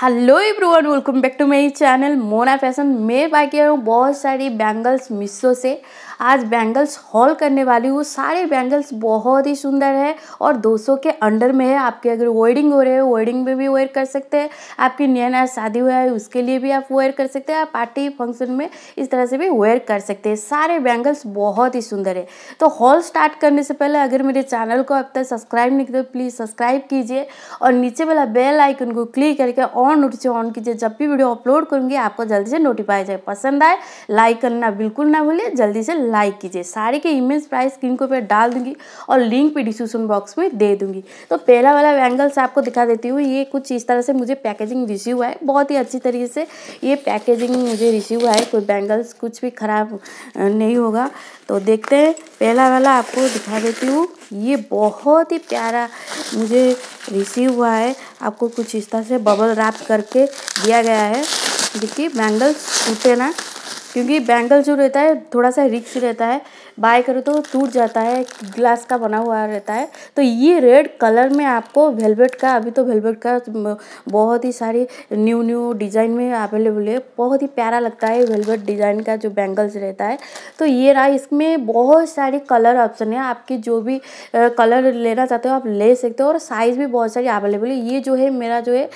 hello everyone welcome back to my channel Mona fashion मैं पाके हूँ बहुत सारी बैंगल्स मिसो से आज बैंगल्स हॉल करने वाली हूँ सारे बैंगल्स बहुत ही सुंदर है और 200 के अंडर में है आपके अगर वेडिंग हो रहे हो वेडिंग में भी वेयर कर सकते हैं आपकी नया नया शादी हुआ है उसके लिए भी आप वेयर कर सकते हैं आप पार्टी फंक्शन में इस तरह से भी वेयर कर सकते हैं सारे बैंगल्स बहुत ही सुंदर है तो हॉल स्टार्ट करने से पहले अगर मेरे चैनल को अब तक सब्सक्राइब नहीं किया तो प्लीज़ सब्सक्राइब कीजिए और नीचे वाला बेल आइकन को क्लिक करके ऑन से ऑन कीजिए जब भी वीडियो अपलोड करूँगी आपको जल्दी से नोटिफाई जाए पसंद आए लाइक करना बिल्कुल ना भूलिए जल्दी से लाइक कीजिए सारे के इमेज प्राइस स्क्रीन को ऊपर डाल दूंगी और लिंक भी डिस्क्रिप्शन बॉक्स में दे दूंगी तो पहला वाला बैंगल्स आपको दिखा देती हूँ ये कुछ इस तरह से मुझे पैकेजिंग रिसीव हुआ है बहुत ही अच्छी तरीके से ये पैकेजिंग मुझे रिसीव हुआ है कोई बैंगल्स कुछ भी ख़राब नहीं होगा तो देखते हैं पहला वाला आपको दिखा देती हूँ ये बहुत ही प्यारा मुझे रिसीव हुआ है आपको कुछ इस तरह से बबल रैप करके दिया गया है देखिए बैंगल्स टूटे ना क्योंकि बैंगल जो रहता है थोड़ा सा रिक्स रहता है बाय करो तो टूट जाता है ग्लास का बना हुआ रहता है तो ये रेड कलर में आपको वेलवेट का अभी तो वेलवेट का बहुत ही सारी न्यू न्यू डिज़ाइन में अवेलेबल है बहुत ही प्यारा लगता है वेलवेट डिज़ाइन का जो बैंगल्स रहता है तो ये रहा इसमें बहुत सारी कलर ऑप्शन है आपकी जो भी कलर लेना चाहते हो आप ले सकते हो और साइज़ भी बहुत सारी अवेलेबल है ये जो है मेरा जो है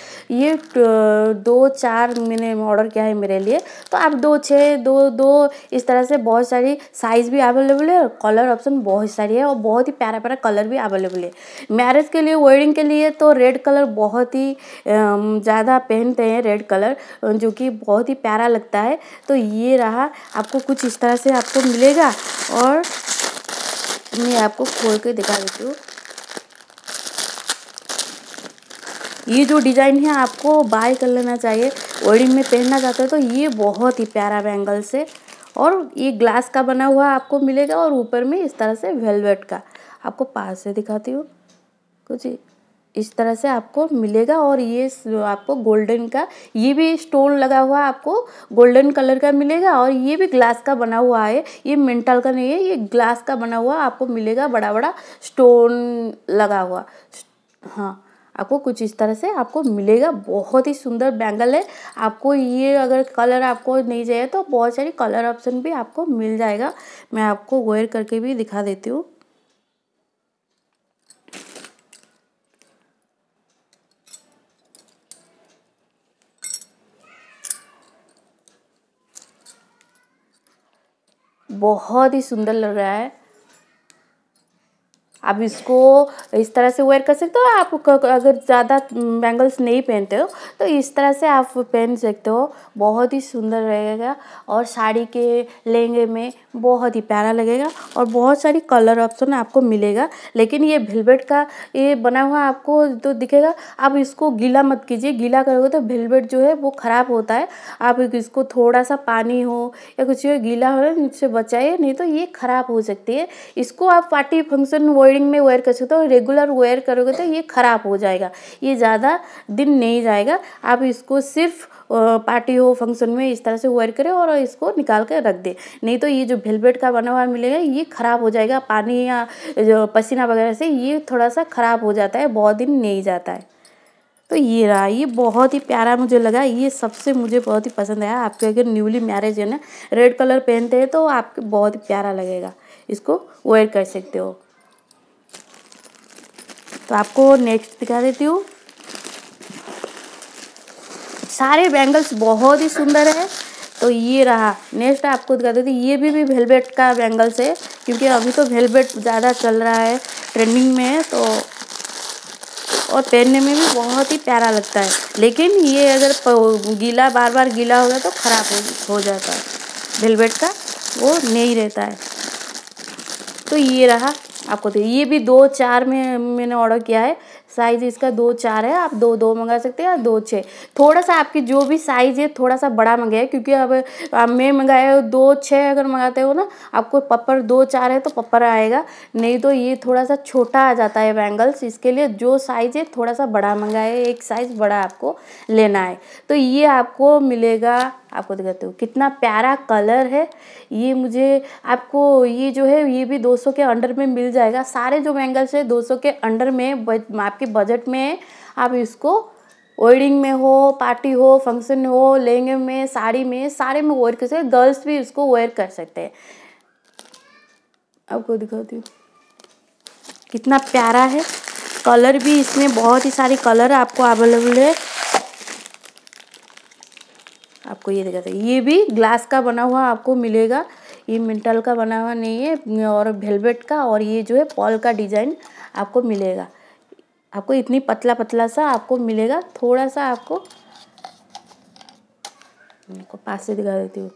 ये दो चार मैंने ऑर्डर किया है मेरे लिए तो आप दो छः दो दो इस तरह से बहुत सारी साइज़ भी अवेलेबल अवेलेबल है कलर ऑप्शन बहुत सारी है और बहुत ही प्यारा प्यारा कलर भी अवेलेबल है मैरिज के लिए वेडिंग के लिए तो रेड कलर बहुत ही ज़्यादा पहनते हैं रेड कलर जो कि बहुत ही प्यारा लगता है तो ये रहा आपको कुछ इस तरह से आपको मिलेगा और मैं आपको खोल के दिखा देती हूँ ये जो डिज़ाइन है आपको बाय कर लेना चाहिए वेडिंग में पहनना चाहते हो तो ये बहुत ही प्यारा बैंगल्स है और ये ग्लास का बना हुआ आपको मिलेगा और ऊपर में इस तरह से वेलवेट का आपको पास से दिखाती हूँ कुछ इस तरह से आपको मिलेगा और ये आपको गोल्डन का ये भी स्टोन लगा हुआ आपको गोल्डन कलर का मिलेगा और ये भी ग्लास का बना हुआ है ये मेंटल का नहीं है ये ग्लास का बना हुआ आपको मिलेगा बड़ा बड़ा स्टोन लगा हुआ हाँ आपको कुछ इस तरह से आपको मिलेगा बहुत ही सुंदर बैंगल है आपको ये अगर कलर आपको नहीं चाहिए तो बहुत सारी कलर ऑप्शन भी आपको मिल जाएगा मैं आपको वेयर करके भी दिखा देती हूँ बहुत ही सुंदर लग रहा है आप इसको इस तरह से वेयर कर सकते हो आप अगर ज़्यादा बैंगल्स नहीं पहनते हो तो इस तरह से आप पहन सकते हो बहुत ही सुंदर रहेगा और साड़ी के लहंगे में बहुत ही प्यारा लगेगा और बहुत सारी कलर ऑप्शन आपको मिलेगा लेकिन ये वेलवेट का ये बना हुआ आपको तो दिखेगा आप इसको गीला मत कीजिए गीला करोगे तो वेलवेट जो है वो ख़राब होता है आप इसको थोड़ा सा पानी हो या कुछ गीला हो उससे बचाइए नहीं तो ये ख़राब हो सकती है इसको आप पार्टी फंक्शन वेडिंग स्प्रिंग में वेयर कर सकते हो रेगुलर वेयर करोगे तो ये ख़राब हो जाएगा ये ज़्यादा दिन नहीं जाएगा आप इसको सिर्फ पार्टी हो फंक्शन में इस तरह से वेयर करें और इसको निकाल कर रख दे नहीं तो ये जो वेलवेट का बना हुआ मिलेगा ये ख़राब हो जाएगा पानी या पसीना वगैरह से ये थोड़ा सा ख़राब हो जाता है बहुत दिन नहीं जाता है तो ये रहा ये बहुत ही प्यारा मुझे लगा ये सबसे मुझे बहुत ही पसंद आया आपके अगर न्यूली मैरिज है ना रेड कलर पहनते हैं तो आपके बहुत ही प्यारा लगेगा इसको वेयर कर सकते हो तो आपको नेक्स्ट दिखा देती हूँ सारे बैंगल्स बहुत ही सुंदर है तो ये रहा नेक्स्ट आपको दिखा देती ये भी भी वेलवेट का बैंगल्स है क्योंकि अभी तो वेलवेट ज़्यादा चल रहा है ट्रेंडिंग में है तो और पहनने में भी बहुत ही प्यारा लगता है लेकिन ये अगर गीला बार बार गीला हो गया तो ख़राब हो जाता है वेलवेट का वो नहीं रहता है तो ये रहा आपको तो ये भी दो चार में मैंने ऑर्डर किया है साइज इसका दो चार है आप दो दो मंगा सकते हैं या दो छः थोड़ा सा आपकी जो भी साइज़ है थोड़ा सा बड़ा मंगाया क्योंकि अब मैं मंगाया हो दो छः अगर मंगाते हो ना आपको पप्पर दो चार है तो पप्पर आएगा नहीं तो ये थोड़ा सा छोटा आ जाता है बैंगल्स इसके लिए जो साइज़ है थोड़ा सा बड़ा मंगाए एक साइज़ बड़ा आपको लेना है तो ये आपको मिलेगा आपको दिखाते हो कितना प्यारा कलर है ये मुझे आपको ये जो है ये भी 200 के अंडर में मिल जाएगा सारे जो बैंगल्स है 200 के अंडर में आप आपके बजट में आप इसको वेडिंग में हो पार्टी हो फंक्शन हो लहंगे में साड़ी में सारे में वेयर कर सकते गर्ल्स भी इसको वेयर कर सकते हैं आपको दिखाती हूँ कितना प्यारा है कलर भी इसमें बहुत ही सारे कलर आपको अवेलेबल है आपको ये दिखाते ये भी ग्लास का बना हुआ आपको मिलेगा ये मिंटल का बना हुआ नहीं है और वेलवेट का और ये जो है पॉल का डिज़ाइन आपको मिलेगा आपको इतनी पतला पतला सा आपको मिलेगा थोड़ा सा आपको आपको पास से दिखा देती हूँ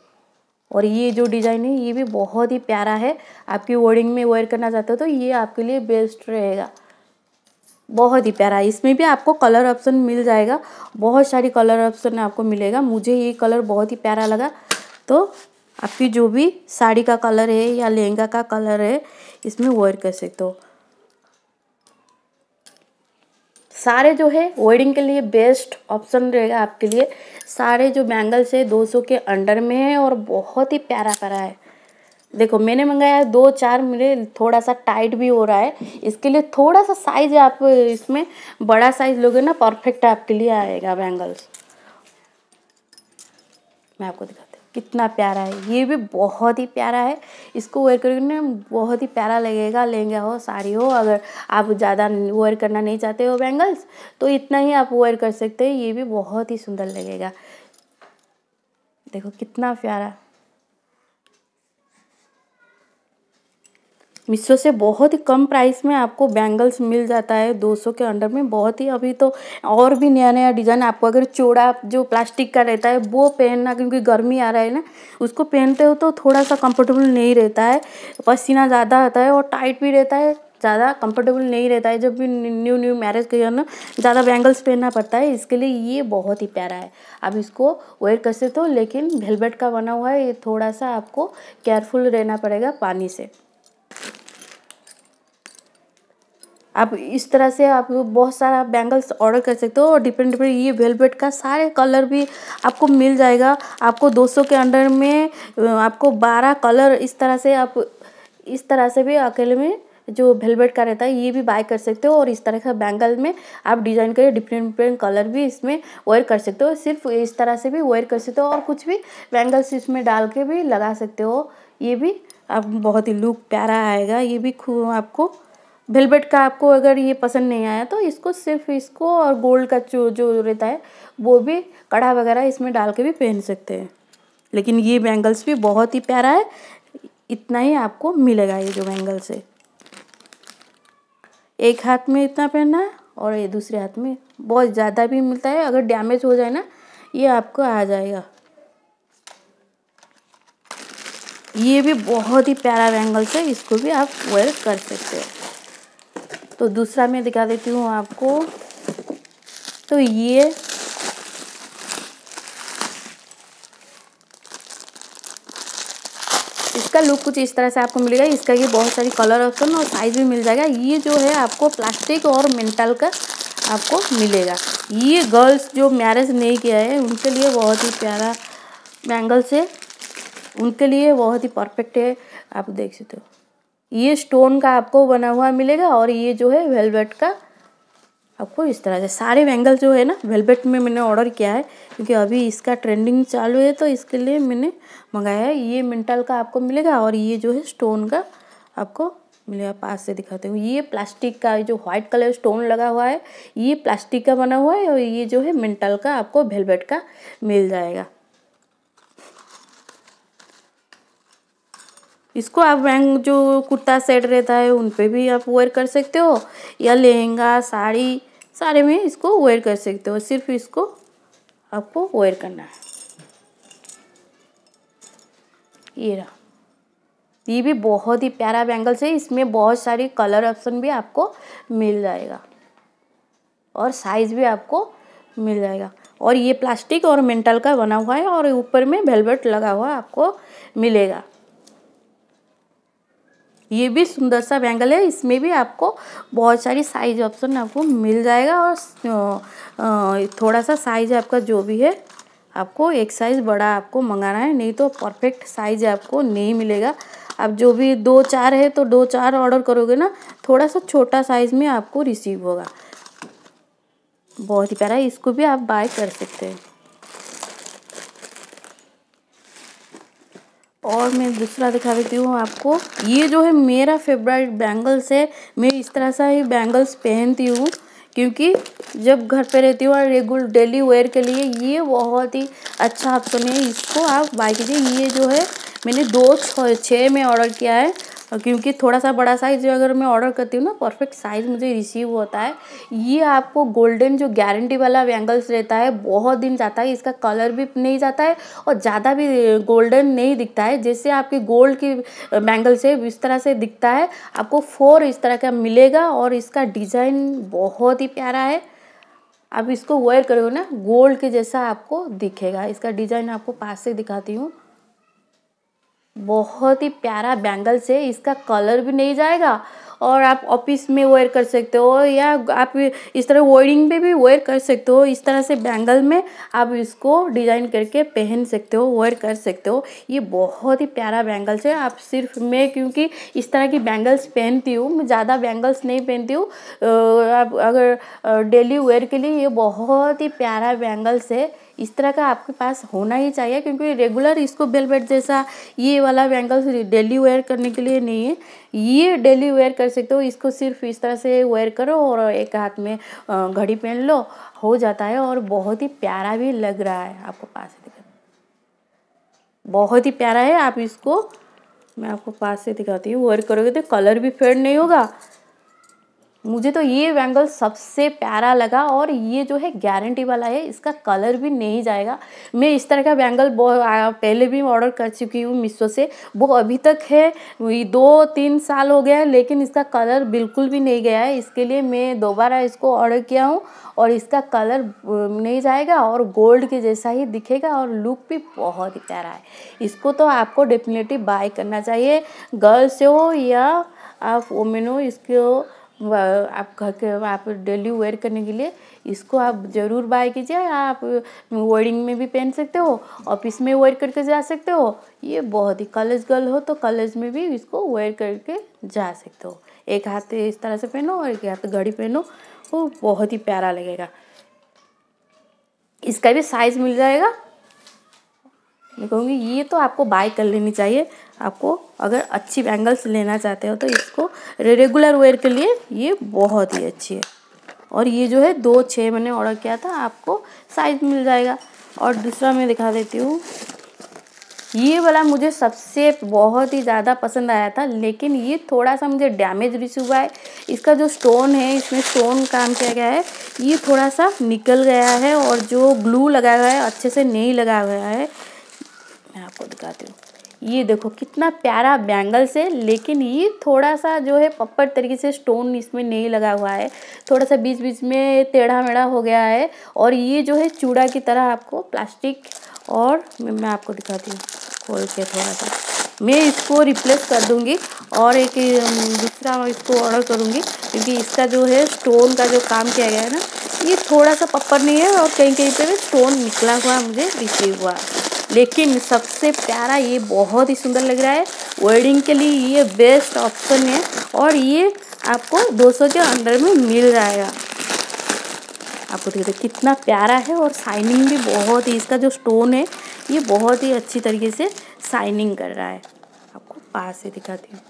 और ये जो डिज़ाइन है ये भी बहुत ही प्यारा है आपकी वर्डिंग में वेयर करना चाहते हो तो ये आपके लिए बेस्ट रहेगा बहुत ही प्यारा है इसमें भी आपको कलर ऑप्शन मिल जाएगा बहुत सारी कलर ऑप्शन आपको मिलेगा मुझे ये कलर बहुत ही प्यारा लगा तो आपकी जो भी साड़ी का कलर है या लहंगा का कलर है इसमें वेयर कर सकते हो सारे जो है वेडिंग के लिए बेस्ट ऑप्शन रहेगा आपके लिए सारे जो बैंगल्स है दो सौ के अंडर में है और बहुत ही प्यारा प्यारा है देखो मैंने मंगाया है दो चार मेरे थोड़ा सा टाइट भी हो रहा है इसके लिए थोड़ा सा साइज आप इसमें बड़ा साइज लोगे ना परफेक्ट आपके लिए आएगा बैंगल्स मैं आपको दिखाती कितना प्यारा है ये भी बहुत ही प्यारा है इसको वेयर करोगे बहुत ही प्यारा लगेगा लहंगा हो साड़ी हो अगर आप ज़्यादा वेयर करना नहीं चाहते हो बैंगल्स तो इतना ही आप वेयर कर सकते हैं ये भी बहुत ही सुंदर लगेगा देखो कितना प्यारा मिसो से बहुत ही कम प्राइस में आपको बैंगल्स मिल जाता है दो सौ के अंडर में बहुत ही अभी तो और भी नया नया डिज़ाइन आपको अगर चौड़ा जो प्लास्टिक का रहता है वो पहनना क्योंकि गर्मी आ रहा है ना उसको पहनते हो तो थोड़ा सा कंफर्टेबल नहीं रहता है पसीना ज़्यादा आता है और टाइट भी रहता है ज़्यादा कंफर्टेबल नहीं रहता है जब भी न्यू न्यू मैरिज के ना ज़्यादा बैंगल्स पहनना पड़ता है इसके लिए ये बहुत ही प्यारा है आप इसको वेयर कर सकते हो लेकिन वेलबेट का बना हुआ है ये थोड़ा सा आपको केयरफुल रहना पड़ेगा पानी से आप इस तरह से आप बहुत सारा बैंगल्स ऑर्डर कर सकते हो और डिफरेंट डिफरेंट ये वेलवेट का सारे कलर भी आपको मिल जाएगा आपको दो सौ के अंडर में आपको बारह कलर इस तरह से आप इस तरह से भी अकेले में जो वेलवेट का रहता है ये भी बाय कर सकते हो और इस तरह का बैंगल में आप डिज़ाइन करिए डिफरेंट डिफरेंट कलर भी इसमें वेयर कर सकते हो सिर्फ इस तरह से भी वेयर कर सकते हो और कुछ भी बैंगल्स इसमें डाल के भी लगा सकते हो ये भी आप बहुत ही लुक प्यारा आएगा ये भी खूब आपको वेलबेट का आपको अगर ये पसंद नहीं आया तो इसको सिर्फ इसको और गोल्ड का जो जो रहता है वो भी कड़ा वगैरह इसमें डाल के भी पहन सकते हैं लेकिन ये बैंगल्स भी बहुत ही प्यारा है इतना ही आपको मिलेगा ये जो बैंगल्स है एक हाथ में इतना पहनना है और ये दूसरे हाथ में बहुत ज़्यादा भी मिलता है अगर डैमेज हो जाए ना ये आपको आ जाएगा ये भी बहुत ही प्यारा बैंगल्स है इसको भी आप वेयर कर सकते हैं तो दूसरा मैं दिखा देती हूँ आपको तो ये इसका लुक कुछ इस तरह से आपको मिलेगा इसका ये बहुत सारी कलर ऑप्शन और साइज़ भी मिल जाएगा ये जो है आपको प्लास्टिक और मेंटल का आपको मिलेगा ये गर्ल्स जो मैरिज नहीं किया है उनके लिए बहुत ही प्यारा बैंगल्स है उनके लिए बहुत ही परफेक्ट है आप देख सकते हो ये स्टोन का आपको बना हुआ मिलेगा और ये जो है वेलवेट का आपको इस तरह से सारे बैंगल जो है ना वेलवेट में मैंने ऑर्डर किया है क्योंकि अभी इसका ट्रेंडिंग चालू है तो इसके लिए मैंने मंगाया है ये मिंटल का आपको मिलेगा और ये जो है स्टोन का आपको मिलेगा पास से दिखाते हूँ ये प्लास्टिक का जो व्हाइट कलर स्टोन लगा हुआ है ये प्लास्टिक का बना हुआ है और ये जो है मिंटल का आपको वेलवेट का मिल जाएगा इसको आप हैंग जो कुर्ता सेट रहता है उन पर भी आप वेयर कर सकते हो या लहंगा साड़ी सारे में इसको वेयर कर सकते हो सिर्फ इसको आपको वेयर करना है ये रहा ये भी बहुत ही प्यारा बैंगल्स है इसमें बहुत सारी कलर ऑप्शन भी आपको मिल जाएगा और साइज़ भी आपको मिल जाएगा और ये प्लास्टिक और मेंटल का बना हुआ है और ऊपर में वेलवेट लगा हुआ आपको मिलेगा ये भी सुंदर सा बैंगल है इसमें भी आपको बहुत सारी साइज ऑप्शन आपको मिल जाएगा और थोड़ा सा साइज आपका जो भी है आपको एक साइज़ बड़ा आपको मंगाना है नहीं तो परफेक्ट साइज आपको नहीं मिलेगा अब जो भी दो चार है तो दो चार ऑर्डर करोगे ना थोड़ा सा छोटा साइज़ में आपको रिसीव होगा बहुत ही प्यारा इसको भी आप बाय कर सकते हैं और मैं दूसरा दिखा देती हूँ आपको ये जो है मेरा फेवरेट बैंगल्स है मैं इस तरह सा ही बैंगल्स पहनती हूँ क्योंकि जब घर पे रहती हूँ और रेगुलर डेली वेयर के लिए ये बहुत ही अच्छा ऑप्शन है इसको आप बाय कीजिए ये जो है मैंने दो छः में ऑर्डर किया है क्योंकि थोड़ा सा बड़ा साइज़ जो अगर मैं ऑर्डर करती हूँ ना परफेक्ट साइज़ मुझे रिसीव होता है ये आपको गोल्डन जो गारंटी वाला बैंगल्स रहता है बहुत दिन जाता है इसका कलर भी नहीं जाता है और ज़्यादा भी गोल्डन नहीं दिखता है जैसे आपके गोल्ड की बैंगल्स है इस तरह से दिखता है आपको फोर इस तरह का मिलेगा और इसका डिज़ाइन बहुत ही प्यारा है आप इसको वेयर करोगे ना गोल्ड के जैसा आपको दिखेगा इसका डिज़ाइन आपको पास से दिखाती हूँ बहुत ही प्यारा बैंगल्स है इसका कलर भी नहीं जाएगा और आप ऑफिस में वेयर कर सकते हो या आप इस तरह वेयरिंग पे भी वेयर कर सकते हो इस तरह से बैंगल में आप इसको डिज़ाइन करके पहन सकते हो वेयर कर सकते हो ये बहुत ही प्यारा बैंगल्स है आप सिर्फ मैं क्योंकि इस तरह की बैंगल्स पहनती हूँ मैं ज़्यादा बैंगल्स नहीं पहनती हूँ आप अगर डेली वेयर के लिए ये बहुत ही प्यारा बैंगल्स है इस तरह का आपके पास होना ही चाहिए क्योंकि रेगुलर इसको बेलबेट जैसा ये वाला बैंगल्स डेली वेयर करने के लिए नहीं है ये डेली वेयर कर सकते हो इसको सिर्फ इस तरह से वेयर करो और एक हाथ में घड़ी पहन लो हो जाता है और बहुत ही प्यारा भी लग रहा है आपको पास से बहुत ही प्यारा है आप इसको मैं आपको पास से दिखाती हूँ वेयर करोगे तो कलर भी फेड नहीं होगा मुझे तो ये बैंगल सबसे प्यारा लगा और ये जो है गारंटी वाला है इसका कलर भी नहीं जाएगा मैं इस तरह का बैंगल पहले भी ऑर्डर कर चुकी हूँ मीशो से वो अभी तक है दो तीन साल हो गया है लेकिन इसका कलर बिल्कुल भी नहीं गया है इसके लिए मैं दोबारा इसको ऑर्डर किया हूँ और इसका कलर नहीं जाएगा और गोल्ड के जैसा ही दिखेगा और लुक भी बहुत ही प्यारा है इसको तो आपको डेफिनेटली बाय करना चाहिए गर्ल्स हो या आप वोमेन हो इसको आप घर के आप डेली वेयर करने के लिए इसको आप ज़रूर बाय कीजिए आप वेडिंग में भी पहन सकते हो ऑफिस में वेयर करके जा सकते हो ये बहुत ही कॉलेज गर्ल हो तो कॉलेज में भी इसको वेयर करके जा सकते हो एक हाथ इस तरह से पहनो और एक हाथ घड़ी पहनो वो बहुत ही प्यारा लगेगा इसका भी साइज़ मिल जाएगा मैं कहूँगी ये तो आपको बाय कर लेनी चाहिए आपको अगर अच्छी बैंगल्स लेना चाहते हो तो इसको रेगुलर वेयर के लिए ये बहुत ही अच्छी है और ये जो है दो छः मैंने ऑर्डर किया था आपको साइज मिल जाएगा और दूसरा मैं दिखा देती हूँ ये वाला मुझे सबसे बहुत ही ज़्यादा पसंद आया था लेकिन ये थोड़ा सा मुझे डैमेज रिसीव हुआ है इसका जो स्टोन है इसमें स्टोन काम किया गया है ये थोड़ा सा निकल गया है और जो ग्लू लगाया हुआ है अच्छे से नहीं लगाया हुआ है मैं आपको दिखाती हूँ ये देखो कितना प्यारा बैंगल्स है लेकिन ये थोड़ा सा जो है पप्पर तरीके से स्टोन इसमें नहीं लगा हुआ है थोड़ा सा बीच बीच में टेढ़ा मेढ़ा हो गया है और ये जो है चूड़ा की तरह आपको प्लास्टिक और मैं आपको दिखाती हूँ खोल के थोड़ा सा मैं इसको रिप्लेस कर दूँगी और एक दूसरा इसको ऑर्डर करूँगी क्योंकि इसका जो है स्टोन का जो काम किया गया है ना ये थोड़ा सा पप्पर नहीं है और कहीं कहीं पे स्टोन निकला हुआ मुझे रिसीव हुआ लेकिन सबसे प्यारा ये बहुत ही सुंदर लग रहा है वेडिंग के लिए ये बेस्ट ऑप्शन है और ये आपको 200 के अंडर में मिल जाएगा आपको देखिए कितना प्यारा है और साइनिंग भी बहुत ही इसका जो स्टोन है ये बहुत ही अच्छी तरीके से साइनिंग कर रहा है आपको पास से दिखाती हूँ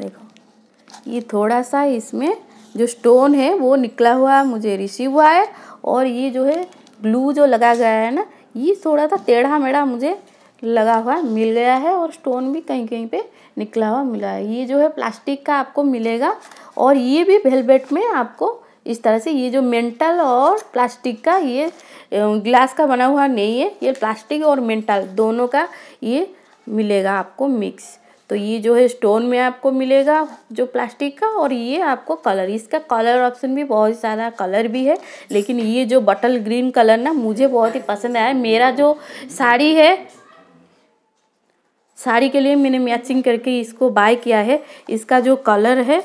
देखो ये थोड़ा सा इसमें जो स्टोन है वो निकला हुआ मुझे रिसीव हुआ है और ये जो है ग्लू जो लगा गया है ना ये थोड़ा सा टेढ़ा मेढ़ा मुझे लगा हुआ मिल गया है और स्टोन भी कहीं कहीं पे निकला हुआ मिला है ये जो है प्लास्टिक का आपको मिलेगा और ये भी वेलबेट में आपको इस तरह से ये जो मेंटल और प्लास्टिक का ये ग्लास का बना हुआ नहीं है ये प्लास्टिक और मेंटल दोनों का ये मिलेगा आपको मिक्स तो ये जो है स्टोन में आपको मिलेगा जो प्लास्टिक का और ये आपको कलर इसका कलर ऑप्शन भी बहुत सारा कलर भी है लेकिन ये जो बटल ग्रीन कलर ना मुझे बहुत ही पसंद आया मेरा जो साड़ी है साड़ी के लिए मैंने मैचिंग करके इसको बाय किया है इसका जो कलर है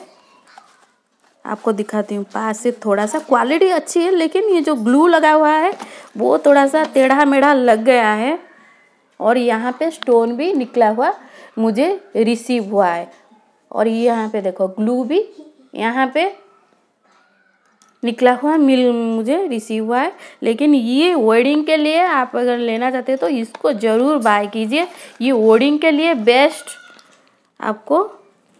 आपको दिखाती हूँ पास से थोड़ा सा क्वालिटी अच्छी है लेकिन ये जो ग्लू लगा हुआ है वो थोड़ा सा टेढ़ा मेढ़ा लग गया है और यहाँ पे स्टोन भी निकला हुआ मुझे रिसीव हुआ है और ये यहाँ पे देखो ग्लू भी यहाँ पे निकला हुआ मिल मुझे रिसीव हुआ है लेकिन ये वेडिंग के लिए आप अगर लेना चाहते हैं तो इसको ज़रूर बाय कीजिए ये वेडिंग के लिए बेस्ट आपको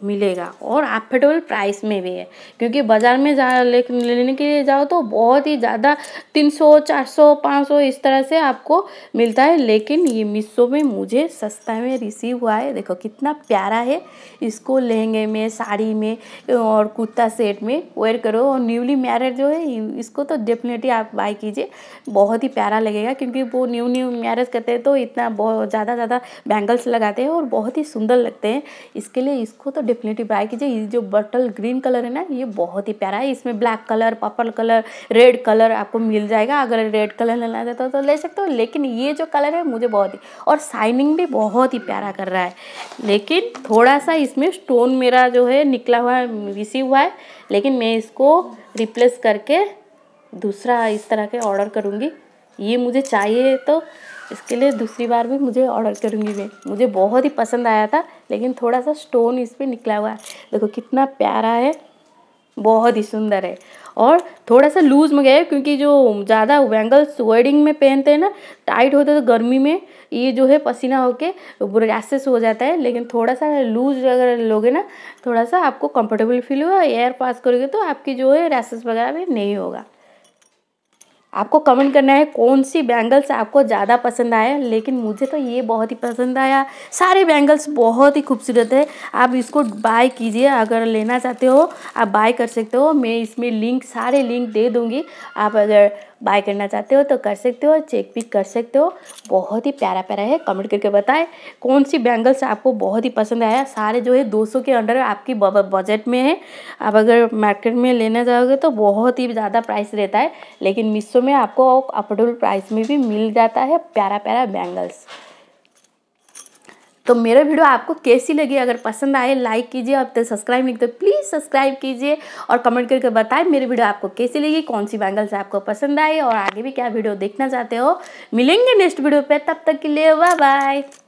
मिलेगा और अफोर्डेबल प्राइस में भी है क्योंकि बाज़ार में जा लेने के लिए जाओ तो बहुत ही ज़्यादा तीन सौ चार सौ पाँच सौ इस तरह से आपको मिलता है लेकिन ये मिसो में मुझे सस्ता में रिसीव हुआ है देखो कितना प्यारा है इसको लहंगे में साड़ी में और कुर्ता सेट में वेयर करो और न्यूली मैरिड जो है इसको तो डेफिनेटली आप बाई कीजिए बहुत ही प्यारा लगेगा क्योंकि वो न्यू न्यू मैरिज करते हैं तो इतना बहुत ज़्यादा ज़्यादा बैंगल्स लगाते हैं और बहुत ही सुंदर लगते हैं इसके लिए इसको तो डेफिनेटली बाय कीजिए ये जो बटल ग्रीन कलर है ना ये बहुत ही प्यारा है इसमें black colour purple colour red colour आपको मिल जाएगा अगर रेड कलर लेना चाहता तो, तो ले सकते हो लेकिन ये जो कलर है मुझे बहुत ही और शाइनिंग भी बहुत ही प्यारा कर रहा है लेकिन थोड़ा सा इसमें स्टोन मेरा जो है निकला हुआ है रिसीव हुआ है लेकिन मैं इसको रिप्लेस करके दूसरा इस तरह के ऑर्डर करूँगी ये मुझे चाहिए तो इसके लिए दूसरी बार भी मुझे ऑर्डर करूँगी मैं मुझे बहुत ही पसंद आया था लेकिन थोड़ा सा स्टोन इस पर निकला हुआ है देखो कितना प्यारा है बहुत ही सुंदर है और थोड़ा सा लूज़ में गए क्योंकि जो ज़्यादा बैंगल्स वेडिंग में पहनते हैं ना टाइट होते तो गर्मी में ये जो है पसीना होके रैसेस हो जाता है लेकिन थोड़ा सा लूज अगर लोगे ना थोड़ा सा आपको कंफर्टेबल फील होगा एयर पास करोगे तो आपकी जो है रैसेस वगैरह भी नहीं होगा आपको कमेंट करना है कौन सी बैंगल्स आपको ज़्यादा पसंद आया लेकिन मुझे तो ये बहुत ही पसंद आया सारे बैंगल्स बहुत ही खूबसूरत है आप इसको बाय कीजिए अगर लेना चाहते हो आप बाय कर सकते हो मैं इसमें लिंक सारे लिंक दे दूँगी आप अगर बाय करना चाहते हो तो कर सकते हो चेक भी कर सकते हो बहुत ही प्यारा प्यारा है कमेंट करके बताएं कौन सी बैंगल्स आपको बहुत ही पसंद आया सारे जो है 200 के अंडर आपकी बजट में है आप अगर मार्केट में लेना चाहोगे तो बहुत ही ज़्यादा प्राइस रहता है लेकिन मीशो में आपको अफोर्डेबल प्राइस में भी मिल जाता है प्यारा प्यारा बैंगल्स तो मेरा वीडियो आपको कैसी लगी अगर पसंद आए लाइक कीजिए अब तक सब्सक्राइब नहीं तो प्लीज़ सब्सक्राइब कीजिए और कमेंट तो करके बताएं मेरी वीडियो आपको कैसी लगी कौन सी बैंगल से आपको पसंद आई और आगे भी क्या वीडियो देखना चाहते हो मिलेंगे नेक्स्ट वीडियो पर तब तक के लिए बाय बाय